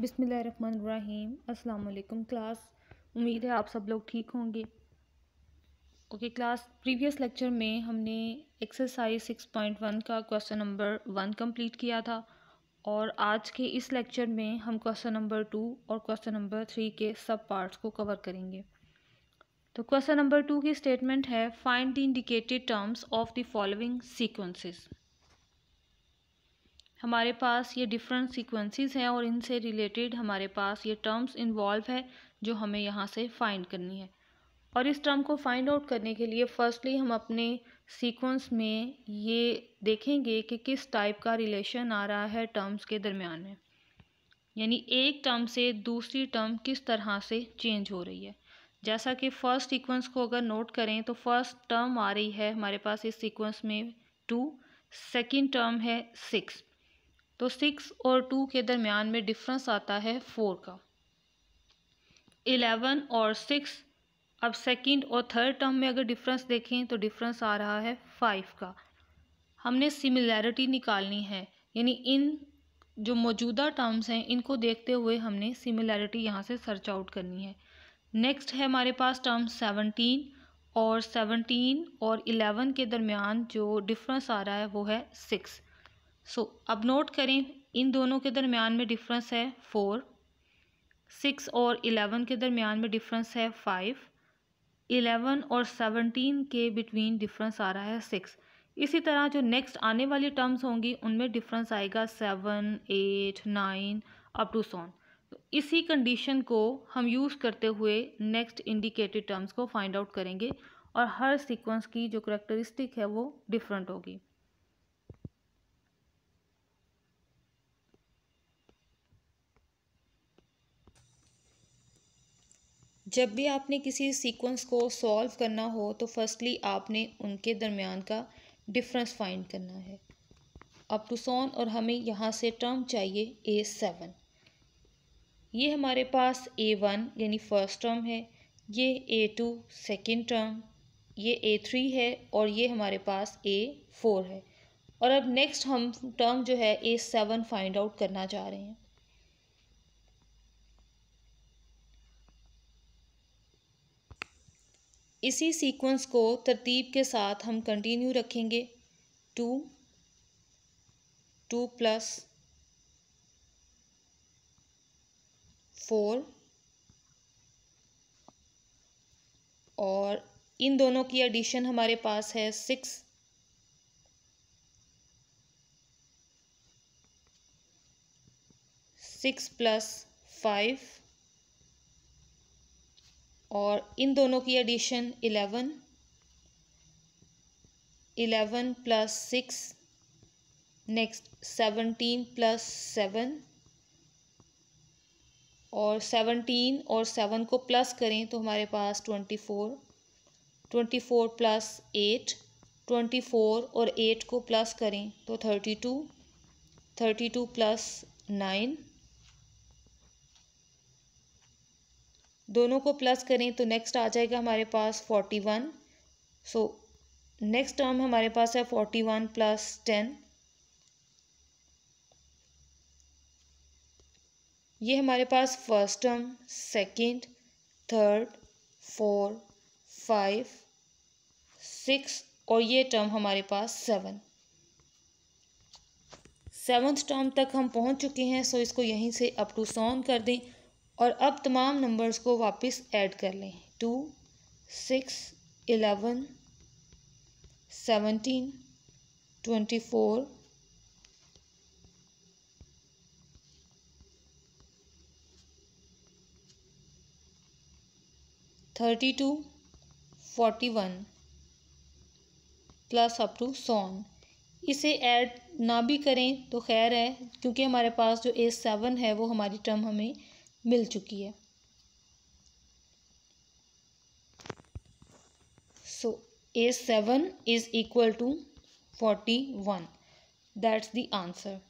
बिसमीम अस्सलाम क्लास उम्मीद है आप सब लोग ठीक होंगे ओके क्लास प्रीवियस लेक्चर में हमने एक्सरसाइज सिक्स पॉइंट वन का क्वेश्चन नंबर वन कंप्लीट किया था और आज के इस लेक्चर में हम क्वेश्चन नंबर टू और क्वेश्चन नंबर थ्री के सब पार्ट्स को कवर करेंगे तो क्वेश्चन नंबर टू की स्टेटमेंट है find the indicated terms of the following sequences हमारे पास ये डिफरेंट सीक्वेंसेस हैं और इनसे रिलेटेड हमारे पास ये टर्म्स इन्वॉल्व है जो हमें यहाँ से फाइंड करनी है और इस टर्म को फाइंड आउट करने के लिए फर्स्टली हम अपने सीक्वेंस में ये देखेंगे कि किस टाइप का रिलेशन आ रहा है टर्म्स के दरमियान में यानी एक टर्म से दूसरी टर्म किस तरह से चेंज हो रही है जैसा कि फ़र्स्ट सीक्वेंस को अगर नोट करें तो फर्स्ट टर्म आ रही है हमारे पास इस सीक्वेंस में टू सेकेंड टर्म है सिक्स तो सिक्स और टू के दरमियान में डिफरेंस आता है फोर का एलेवन और सिक्स अब सेकंड और थर्ड टर्म में अगर डिफरेंस देखें तो डिफरेंस आ रहा है फाइव का हमने सिमिलैरिटी निकालनी है यानी इन जो मौजूदा टर्म्स हैं इनको देखते हुए हमने सिमिलैरिटी यहाँ से सर्च आउट करनी है नेक्स्ट है हमारे पास टर्म सेवनटीन और सेवनटीन और इलेवन के दरमियान जो डिफरेंस आ रहा है वो है सिक्स सो so, अब नोट करें इन दोनों के दरमियान में डिफरेंस है फोर सिक्स और इलेवन के दरमियान में डिफरेंस है फाइव इलेवन और सेवनटीन के बिटवीन डिफरेंस आ रहा है सिक्स इसी तरह जो नेक्स्ट आने वाली टर्म्स होंगी उनमें डिफरेंस आएगा seven eight nine up to so on तो इसी कंडीशन को हम यूज़ करते हुए नेक्स्ट इंडिकेटेड टर्म्स को फाइंड आउट करेंगे और हर सीक्वेंस की जो करेक्टरिस्टिक है वो डिफरेंट होगी जब भी आपने किसी सीक्वेंस को सॉल्व करना हो तो फर्स्टली आपने उनके दरमियान का डिफरेंस फाइंड करना है अप टू सोन और हमें यहाँ से टर्म चाहिए ए सेवन ये हमारे पास ए वन यानी फर्स्ट टर्म है ये ए टू सेकेंड टर्म ये ए थ्री है और ये हमारे पास ए फोर है और अब नेक्स्ट हम टर्म जो है ए सेवन फाइंड आउट करना चाह रहे हैं इसी सीक्वेंस को तरतीब के साथ हम कंटिन्यू रखेंगे टू टू प्लस फोर और इन दोनों की एडिशन हमारे पास है सिक्स सिक्स प्लस फाइव और इन दोनों की addition eleven eleven plus six next seventeen plus seven और सेवनटीन और सेवन को प्लस करें तो हमारे पास twenty four twenty four plus eight twenty four और एट को प्लस करें तो thirty two thirty two plus nine दोनों को प्लस करें तो नेक्स्ट आ जाएगा हमारे पास forty one so next term हमारे पास है फोर्टी वन प्लस टेन ये हमारे पास first term second, third four five six और ये टर्म हमारे पास सेवन सेवन्थ टर्म तक हम पहुंच चुके हैं सो इसको यहीं से अप टू सॉन कर दें और अब तमाम नंबर्स को वापस ऐड कर लें two six eleven seventeen twenty four thirty two forty one plus up to so on इसे ऐड ना भी करें तो खैर है क्योंकि हमारे पास जो ए सेवन है वो हमारी टर्म हमें मिल चुकी है so a seven is equal to forty one that's the answer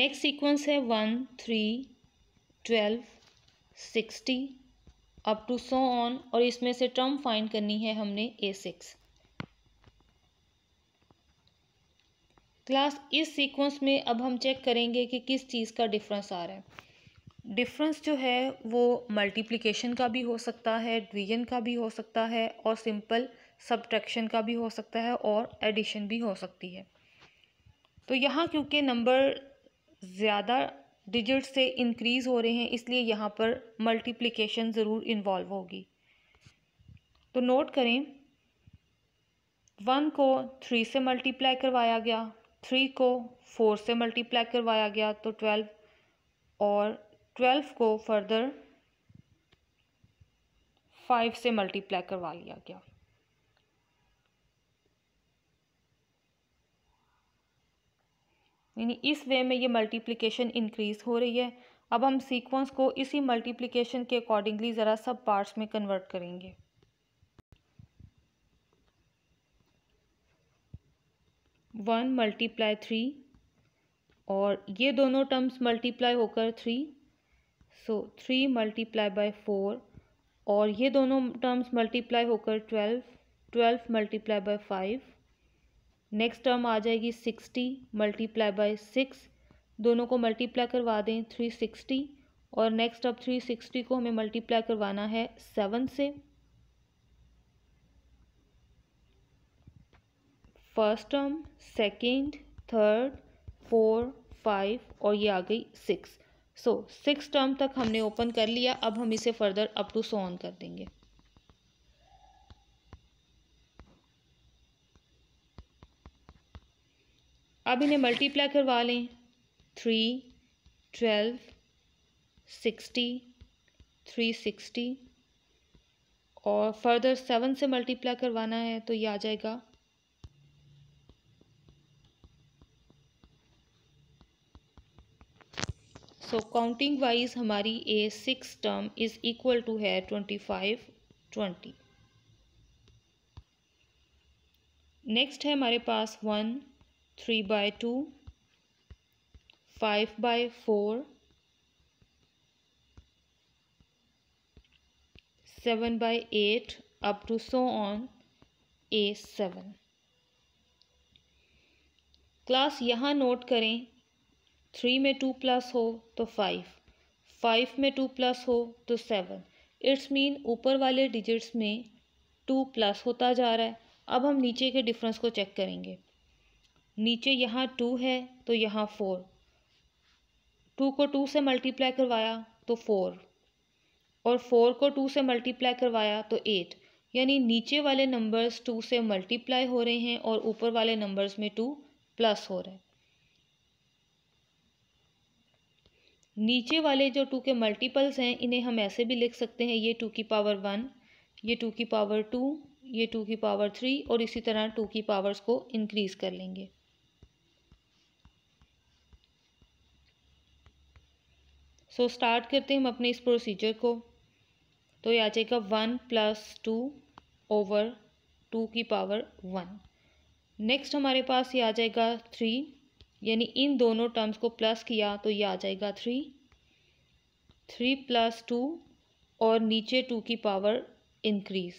next sequence है one three twelve sixty up to so on और इसमें से टर्म फाइंड करनी है हमने ए सिक्स क्लास इस सीक्वेंस में अब हम चेक करेंगे कि किस चीज़ का डिफरेंस आ रहा है डिफरेंस जो है वो मल्टीप्लिकेशन का भी हो सकता है डिवीजन का भी हो सकता है और सिंपल सब्ट्रैक्शन का भी हो सकता है और एडिशन भी हो सकती है तो यहाँ क्योंकि नंबर ज़्यादा डिजिट से इंक्रीज़ हो रहे हैं इसलिए यहाँ पर मल्टीप्लिकेशन ज़रूर इन्वॉल्व होगी तो नोट करें वन को थ्री से मल्टीप्लाई करवाया गया थ्री को फोर से मल्टीप्लाई करवाया गया तो ट्वेल्व और ट्वेल्व को फर्दर फाइव से मल्टीप्लाई करवा लिया गया यानी इस वे में ये मल्टीप्लिकेशन इंक्रीज हो रही है अब हम सीक्वेंस को इसी मल्टीप्लिकेशन के अकॉर्डिंगली ज़रा सब पार्ट्स में कन्वर्ट करेंगे वन मल्टीप्लाई थ्री और ये दोनों टर्म्स मल्टीप्लाई होकर three so three multiply by four और ये दोनों टर्म्स मल्टीप्लाई होकर twelve twelve multiply by five next term आ जाएगी सिक्सटी मल्टीप्लाई बाय सिक्स दोनों को मल्टीप्लाई करवा दें थ्री सिक्सटी और नेक्स्ट अब थ्री सिक्सटी को हमें मल्टीप्लाई करवाना है सेवन से first term second third four five और ये आ गई सिक्स सो सिक्स टर्म तक हमने ओपन कर लिया अब हम इसे further up to so on कर देंगे अब इन्हें मल्टीप्लाई करवा लें three twelve sixty three sixty और फर्दर सेवन से मल्टीप्लाई करवाना है तो ये आ जाएगा सो काउंटिंग वाइज हमारी a six term is equal to है ट्वेंटी फाइव ट्वेंटी नेक्स्ट है हमारे पास one three by two five by four seven by eight up to so on a seven class यहाँ नोट करें थ्री में two plus हो तो five five में टू प्लस हो तो सेवन इट्स मीन ऊपर वाले डिजिट्स में टू प्लस होता जा रहा है अब हम नीचे के डिफरेंस को चेक करेंगे नीचे यहाँ टू है तो यहाँ फोर टू को टू से मल्टीप्लाई करवाया तो फोर और फोर को टू से मल्टीप्लाई करवाया तो एट यानी नीचे वाले नंबर्स टू से मल्टीप्लाई हो रहे हैं और ऊपर वाले नंबर्स में टू प्लस हो रहे हैं नीचे वाले जो टू के मल्टीपल्स हैं इन्हें हम ऐसे भी लिख सकते हैं ये टू की पावर वन ये टू की पावर टू ये टू की पावर थ्री और इसी तरह टू की पावर्स को इनक्रीज़ कर लेंगे सो so, स्टार्ट करते हैं हम अपने इस प्रोसीजर को तो ये आ जाएगा one plus two over two की पावर वन नेक्स्ट हमारे पास ये आ जाएगा थ्री यानी इन दोनों टर्म्स को प्लस किया तो ये आ जाएगा थ्री थ्री प्लस टू और नीचे टू की power increase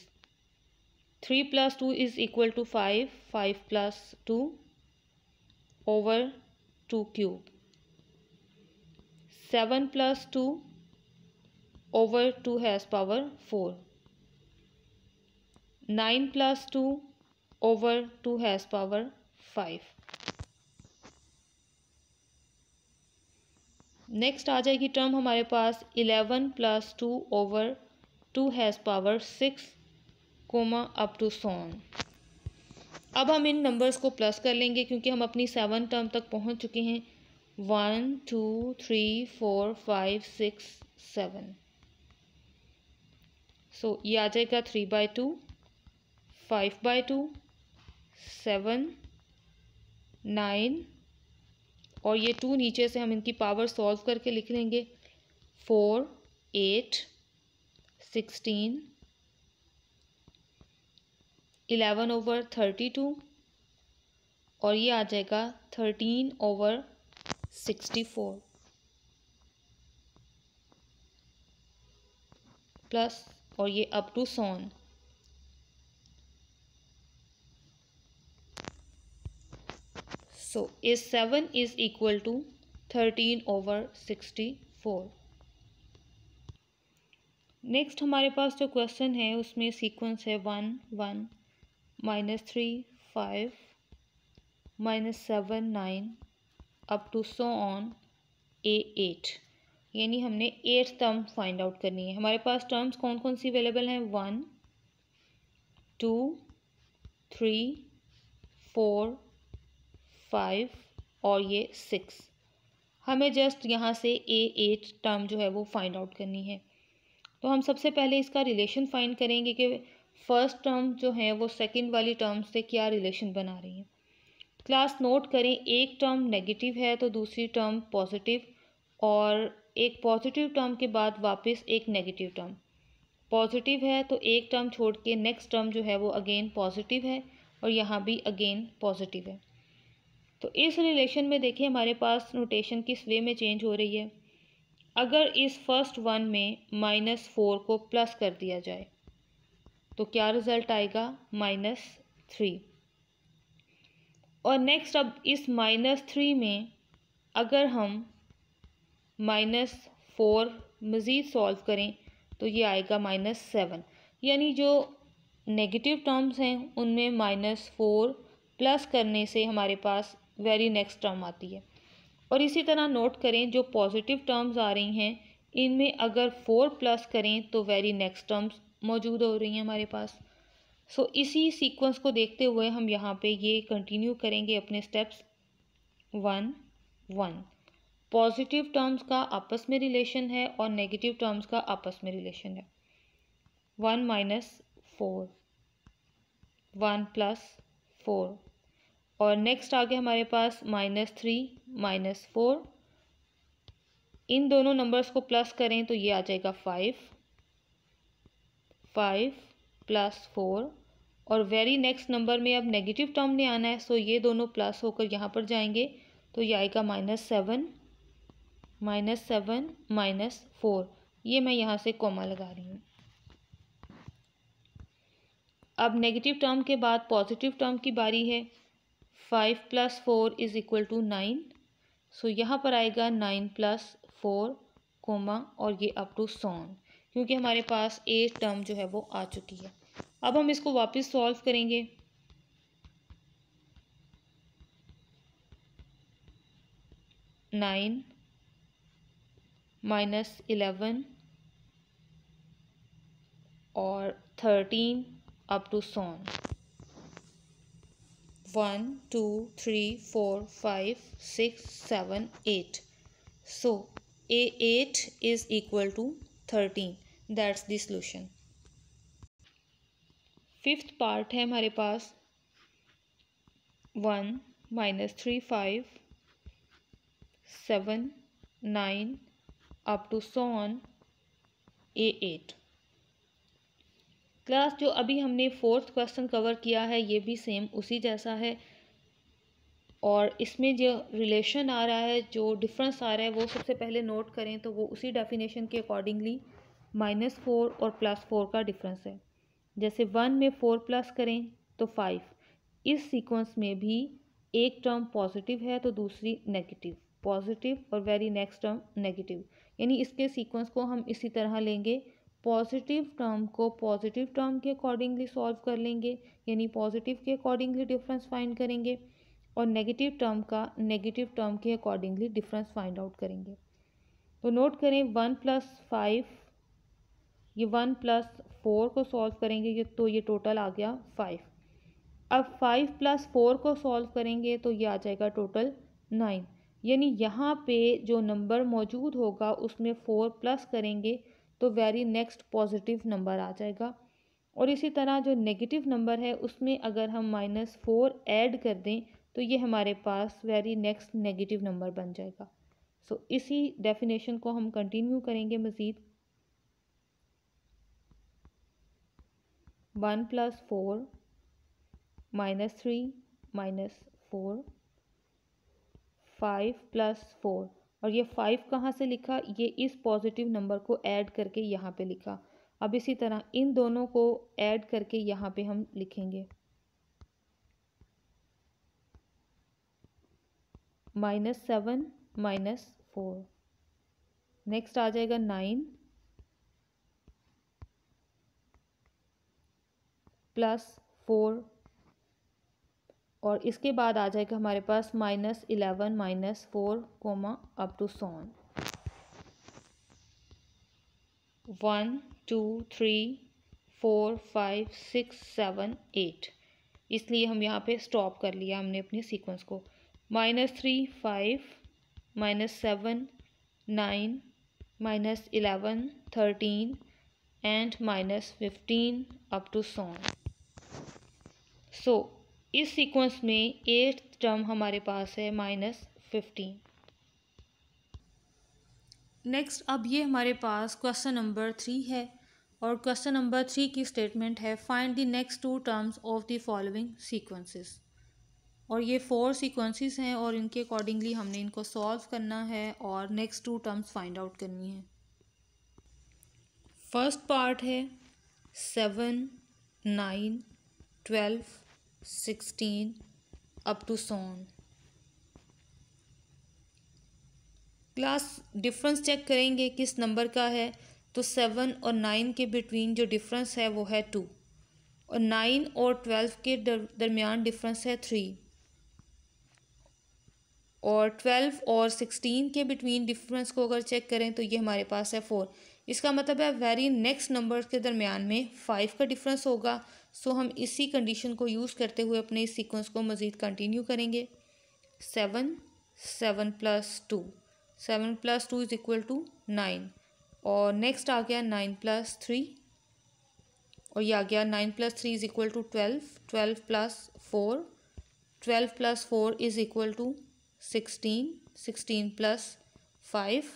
three plus two is equal to five five plus two over two cube seven plus two over two has power four nine plus two over two has power five next आ जाएगी term हमारे पास eleven plus two over two has power six comma up to so on अब हम इन numbers को plus कर लेंगे क्योंकि हम अपनी सेवन टर्म तक पहुंच चुके हैं one two three four five six seven so ये आ जाएगा three by two five by two seven nine और ये टू नीचे से हम इनकी पावर सॉल्व करके लिख लेंगे four eight sixteen eleven over thirty two और ये आ जाएगा thirteen over sixty four plus और ये up to so on so a seven is equal to thirteen over sixty four next हमारे पास जो क्वेश्चन है उसमें सीक्वेंस है one one minus three five minus seven nine up to so on a eight यानी हमने एट टर्म फाइंड आउट करनी है हमारे पास टर्म्स कौन कौन सी अवेलेबल हैं one two three four five और ये सिक्स हमें जस्ट यहाँ से ए एट टर्म जो है वो फाइंड आउट करनी है तो हम सबसे पहले इसका रिलेशन फाइंड करेंगे कि फर्स्ट टर्म जो है वो सेकंड वाली टर्म से क्या रिलेशन बना रही है क्लास नोट करें एक टर्म नेगेटिव है तो दूसरी टर्म पॉजिटिव और एक पॉजिटिव टर्म के बाद वापस एक नेगेटिव टर्म पॉजिटिव है तो एक टर्म छोड़ के नेक्स्ट टर्म जो है वो अगेन पॉजिटिव है और यहाँ भी अगेन पॉजिटिव है तो इस रिलेशन में देखिए हमारे पास नोटेशन किस वे में चेंज हो रही है अगर इस फर्स्ट वन में माइनस फोर को प्लस कर दिया जाए तो क्या रिज़ल्ट आएगा माइनस थ्री और नेक्स्ट अब इस माइनस थ्री में अगर हम माइनस फोर मज़ीद सॉल्व करें तो ये आएगा माइनस सेवन यानी जो नेगेटिव टर्म्स हैं उनमें माइनस फोर प्लस करने से हमारे पास वेरी नेक्स्ट टर्म आती है और इसी तरह नोट करें जो पॉजिटिव टर्म्स आ रही हैं इनमें अगर फोर प्लस करें तो वेरी नेक्स्ट टर्म्स मौजूद हो रही हैं हमारे पास सो so, इसी सीक्वेंस को देखते हुए हम यहाँ पे ये कंटिन्यू करेंगे अपने steps one one positive terms का आपस में रिलेशन है और नेगेटिव टर्म्स का आपस में रिलेशन है one minus four one plus four और नेक्स्ट आगे हमारे पास माइनस थ्री माइनस फोर इन दोनों नंबर्स को प्लस करें तो ये आ जाएगा फाइव फाइव प्लस फोर और वेरी नेक्स्ट नंबर में अब नेगेटिव टर्म ने आना है सो ये दोनों प्लस होकर यहाँ पर जाएंगे तो ये आएगा minus seven minus seven minus four ये मैं यहाँ से कोमा लगा रही हूँ अब नेगेटिव टर्म के बाद पॉजिटिव टर्म की बारी है five plus four is equal to nine so यहाँ पर आएगा नाइन प्लस फोर कोमा और ये अप टू सॉन क्योंकि हमारे पास ए टर्म जो है वो आ चुकी है अब हम इसको वापस सॉल्व करेंगे नाइन माइनस इलेवन और thirteen up to so on one two three four five six seven eight so eight is equal to thirteen that's the solution fifth part है हमारे पास one minus three five seven nine up to so on a eight class जो अभी हमने fourth question cover किया है ये भी सेम उसी जैसा है और इसमें जो रिलेशन आ रहा है जो डिफरेंस आ रहा है वो सबसे पहले नोट करें तो वो उसी डेफिनेशन के अकॉर्डिंगली माइनस फोर और प्लस फोर का डिफरेंस है जैसे वन में फोर प्लस करें तो फाइव इस सीक्वेंस में भी एक टर्म पॉजिटिव है तो दूसरी नेगेटिव पॉजिटिव और वेरी नेक्स्ट टर्म नेगेटिव यानी इसके सीक्वेंस को हम इसी तरह लेंगे पॉजिटिव टर्म को पॉजिटिव टर्म के अकॉर्डिंगली सॉल्व कर लेंगे यानी पॉजिटिव के अकॉर्डिंगली डिफरेंस फाइंड करेंगे और नेगेटिव टर्म का नेगेटिव टर्म के अकॉर्डिंगली डिफरेंस फाइंड आउट करेंगे तो नोट करें वन प्लस फाइव ये वन प्लस फोर को सॉल्व करेंगे ये तो ये टोटल आ गया फाइव अब फाइव प्लस फोर को सॉल्व करेंगे तो ये आ जाएगा टोटल नाइन यानी यहाँ पे जो नंबर मौजूद होगा उसमें फ़ोर प्लस करेंगे तो वेरी नेक्स्ट पॉजिटिव नंबर आ जाएगा और इसी तरह जो नेगेटिव नंबर है उसमें अगर हम माइनस फोर ऐड कर दें तो ये हमारे पास वेरी नेक्स्ट नेगेटिव नंबर बन जाएगा सो so, इसी डेफिनेशन को हम कंटिन्यू करेंगे मज़ीद one plus four minus three minus four five plus four और ये फाइव कहाँ से लिखा ये इस पॉजिटिव नंबर को ऐड करके यहाँ पे लिखा अब इसी तरह इन दोनों को ऐड करके यहाँ पे हम लिखेंगे minus seven minus four next आ जाएगा नाइन प्लस फोर और इसके बाद आ जाएगा हमारे पास minus eleven minus four comma up to so on one two three four five six seven eight इसलिए हम यहाँ पे स्टॉप कर लिया हमने अपने सीक्वेंस को minus three five minus seven nine minus eleven thirteen and minus fifteen up to so on so इस सीक्वेंस में एट्थ टर्म हमारे पास है माइनस फिफ्टीन नेक्स्ट अब ये हमारे पास क्वेश्चन नंबर थ्री है और क्वेश्चन नंबर थ्री की स्टेटमेंट है find the next two terms of the following sequences और ये फोर सीक्वेंसेस हैं और इनके अकॉर्डिंगली हमने इनको सॉल्व करना है और next two terms find out करनी है फर्स्ट पार्ट है seven nine twelve sixteen up to so on class difference check करेंगे किस नंबर का है तो सेवन और नाइन के बिटवीन जो डिफरेंस है वो है टू और नाइन और ट्वेल्व के दरमियान डिफरेंस है थ्री और ट्वेल्व और सिक्सटीन के बिटवीन डिफरेंस को अगर चेक करें तो ये हमारे पास है फोर इसका मतलब है वेरी नेक्स्ट नंबर्स के दरमियान में फाइव का डिफरेंस होगा सो हम इसी कंडीशन को यूज़ करते हुए अपने इस सीक्वेंस को मज़ीद कंटिन्यू करेंगे seven seven plus two seven plus two is equal to nine और नेक्स्ट आ गया नाइन प्लस थ्री और ये आ गया nine plus three is equal to twelve twelve plus four twelve plus four is equal to sixteen sixteen plus five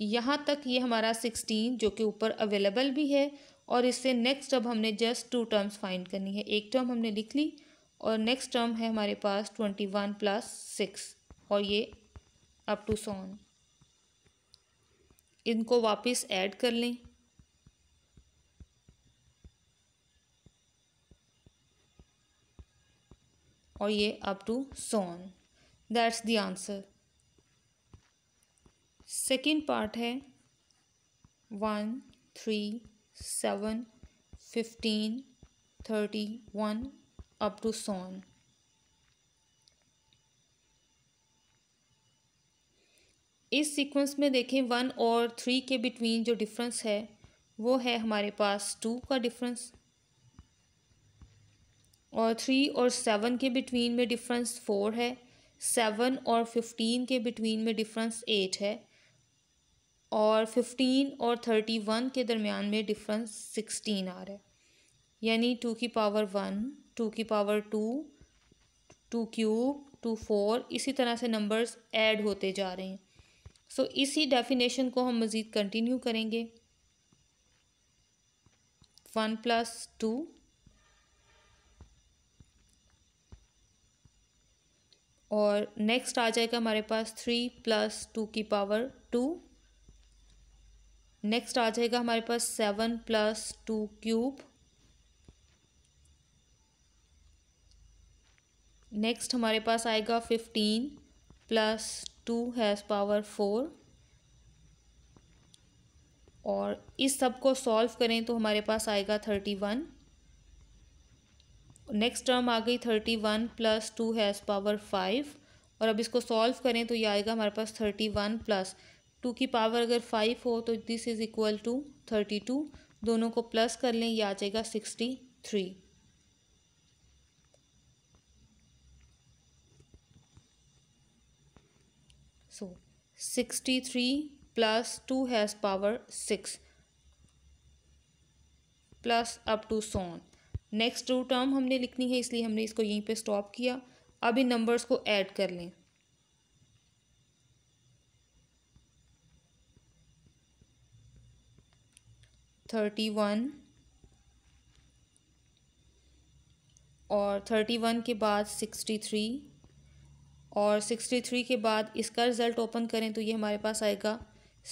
यहाँ तक ये हमारा सिक्सटीन जो कि ऊपर अवेलेबल भी है और इससे नेक्स्ट अब हमने जस्ट टू टर्म्स फाइंड करनी है एक टर्म हमने लिख ली और नेक्स्ट टर्म है हमारे पास ट्वेंटी वन प्लस सिक्स और ये अप टू सॉन इनको वापस ऐड कर लें और ये up to so on that's the answer second part है one three seven fifteen thirty one up to so on इस सीक्वेंस में देखें वन और थ्री के बिटवीन जो डिफरेंस है वो है हमारे पास टू का डिफरेंस और थ्री और सेवन के बिटवीन में डिफरेंस फोर है सेवन और फिफ्टीन के बिटवीन में डिफरेंस एट है और फिफ्टीन और थर्टी वन के दरमियान में डिफरेंस सिक्सटीन आ रहा है यानी टू की पावर वन टू की power two two cube two four इसी तरह से नंबर्स ऐड होते जा रहे हैं सो so, इसी डेफिनेशन को हम मज़ीद कंटिन्यू करेंगे वन प्लस टू और नेक्स्ट आ जाएगा हमारे पास थ्री प्लस टू की पावर टू नेक्स्ट आ जाएगा हमारे पास seven plus two cube next हमारे पास आएगा fifteen plus two has power four और इस सब को सॉल्व करें तो हमारे पास आएगा थर्टी वन नेक्स्ट टर्म आ गई thirty one plus two has power five और अब इसको सॉल्व करें तो ये आएगा हमारे पास थर्टी वन प्लस टू की पावर अगर फाइव हो तो this is equal to thirty two दोनों को प्लस कर लें ये आ जाएगा sixty three so sixty three plus two has power six plus up to so on next two term हमने लिखनी है इसलिए हमने इसको यहीं पे स्टॉप किया अब इन नंबर्स को ऐड कर लें थर्टी वन और थर्टी वन के बाद सिक्सटी थ्री और सिक्सटी थ्री के बाद इसका रिज़ल्ट ओपन करें तो ये हमारे पास आएगा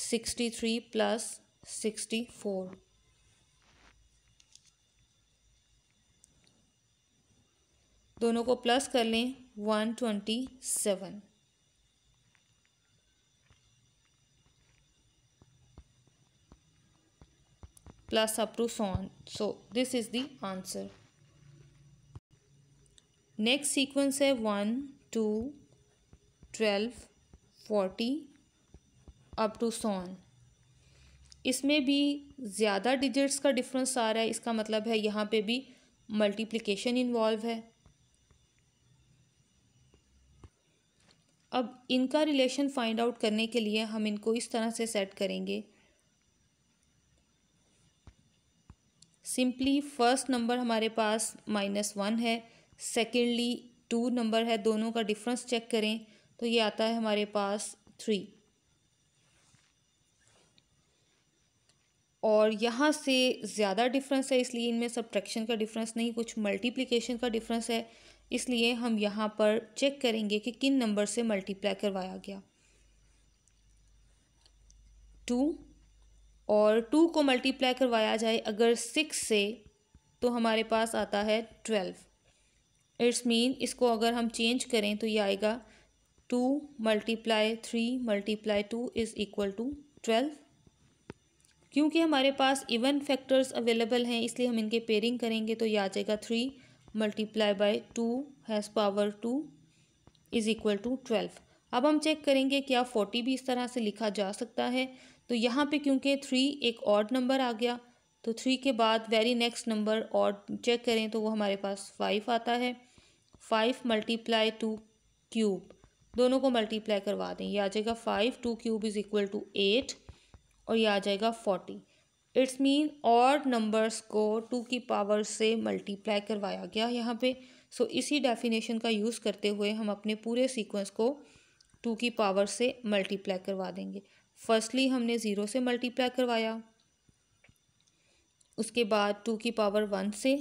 sixty three plus sixty four दोनों को प्लस कर लें one twenty seven plus up to so on. So this is the answer. Next sequence है one two twelve forty up to so on इसमें भी ज़्यादा डिजिट्स का डिफरेंस आ रहा है इसका मतलब है यहाँ पे भी मल्टीप्लिकेशन इन्वॉल्व है अब इनका रिलेशन फाइंड आउट करने के लिए हम इनको इस तरह से सेट करेंगे सिंपली फर्स्ट नंबर हमारे पास माइनस वन है सेकेंडली टू नंबर है दोनों का डिफरेंस चेक करें तो ये आता है हमारे पास थ्री और यहाँ से ज़्यादा डिफरेंस है इसलिए इनमें सब्ट्रैक्शन का डिफरेंस नहीं कुछ मल्टीप्लिकेशन का डिफरेंस है इसलिए हम यहाँ पर चेक करेंगे कि किन नंबर से मल्टीप्लाई करवाया गया टू और टू को मल्टीप्लाई करवाया जाए अगर सिक्स से तो हमारे पास आता है ट्वेल्व इट्स मीन इसको अगर हम चेंज करें तो ये आएगा two multiply three multiply two is equal to twelve क्योंकि हमारे पास इवन फैक्टर्स अवेलेबल हैं इसलिए हम इनके पेयरिंग करेंगे तो ये आ जाएगा three multiply by two has power two is equal to twelve अब हम चेक करेंगे क्या फोर्टी भी इस तरह से लिखा जा सकता है तो यहाँ पे क्योंकि थ्री एक ऑड नंबर आ गया तो थ्री के बाद वेरी नेक्स्ट नंबर और चेक करें तो वो हमारे पास फाइव आता है फाइव मल्टीप्लाई टू क्यूब दोनों को मल्टीप्लाई करवा दें ये आ जाएगा five two cube is equal to eight और ये आ जाएगा फोर्टी इट्स मीन और नंबर्स को टू की पावर से मल्टीप्लाई करवाया गया यहाँ पे सो so, इसी डेफिनेशन का यूज़ करते हुए हम अपने पूरे सीक्वेंस को टू की पावर से मल्टीप्लाई करवा देंगे फर्स्टली हमने ज़ीरो से मल्टीप्लाई करवाया उसके बाद टू की पावर वन से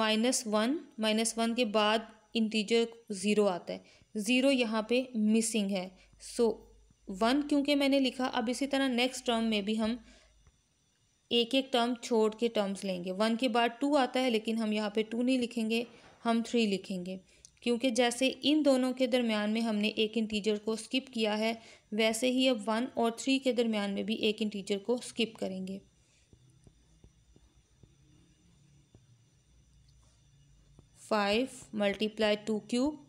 माइनस वन माइनस वन के बाद इंटीजर ज़ीरो आता है ज़ीरो यहाँ पे मिसिंग है सो so, वन क्योंकि मैंने लिखा अब इसी तरह नेक्स्ट टर्म में भी हम एक एक टर्म छोड़ के टर्म्स लेंगे वन के बाद टू आता है लेकिन हम यहाँ पे टू नहीं लिखेंगे हम थ्री लिखेंगे क्योंकि जैसे इन दोनों के दरमियान में हमने एक इंटीजर को स्किप किया है वैसे ही अब वन और थ्री के दरमियान में भी एक इंटीजर को स्किप करेंगे five multiply two cube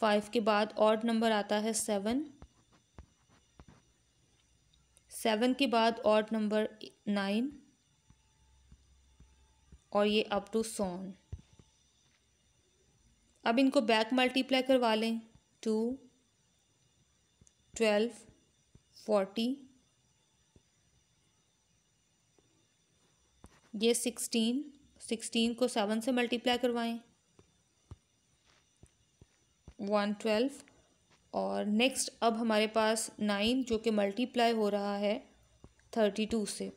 five के बाद और नंबर आता है सेवन सेवन के बाद और नंबर नाइन और ये अप टू सोन अब इनको बैक मल्टीप्लाई करवा लें टू ट्वेल्व फोर्टी ये सिक्सटीन सिक्सटीन को सेवन से मल्टीप्लाई करवाएं वन ट्वेल्व और नेक्स्ट अब हमारे पास नाइन जो कि मल्टीप्लाई हो रहा है थर्टी टू से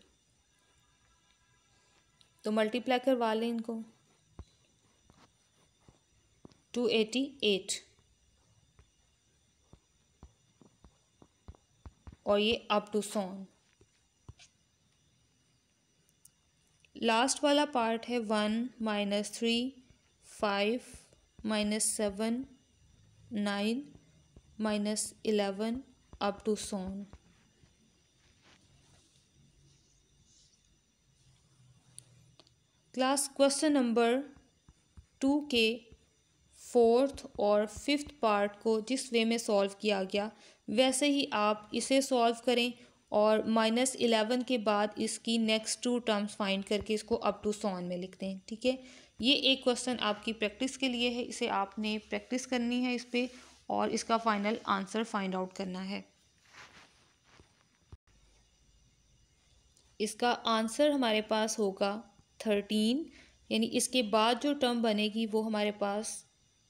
तो मल्टीप्लाई करवा लें इनको टू एटी एट और ये अप टू सोन लास्ट वाला पार्ट है one minus three five minus seven nine minus eleven up to so on class question number two के फोर्थ और फिफ्थ पार्ट को जिस वे में सॉल्व किया गया वैसे ही आप इसे सॉल्व करें और माइनस इलेवन के बाद इसकी नेक्स्ट टू टर्म्स फाइंड करके इसको अप टू सॉन में लिख दें ठीक है ये एक क्वेश्चन आपकी प्रैक्टिस के लिए है इसे आपने प्रैक्टिस करनी है इस पर और इसका फाइनल आंसर फाइंड आउट करना है इसका आंसर हमारे पास होगा थर्टीन यानी इसके बाद जो टर्म बनेगी वो हमारे पास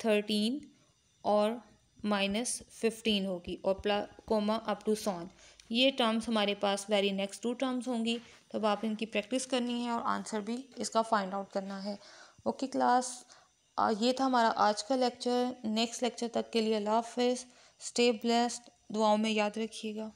थर्टीन और माइनस फिफ्टीन होगी और प्ला कोमा अप टू सॉन ये टर्म्स हमारे पास वेरी नेक्स्ट टू टर्म्स होंगी तब आप इनकी प्रैक्टिस करनी है और आंसर भी इसका फाइंड आउट करना है ओके क्लास ये था हमारा आज का लेक्चर नेक्स्ट लेक्चर तक के लिए अल्लाह हाफिज़ स्टे ब्लेस्ड दुआओं में याद रखिएगा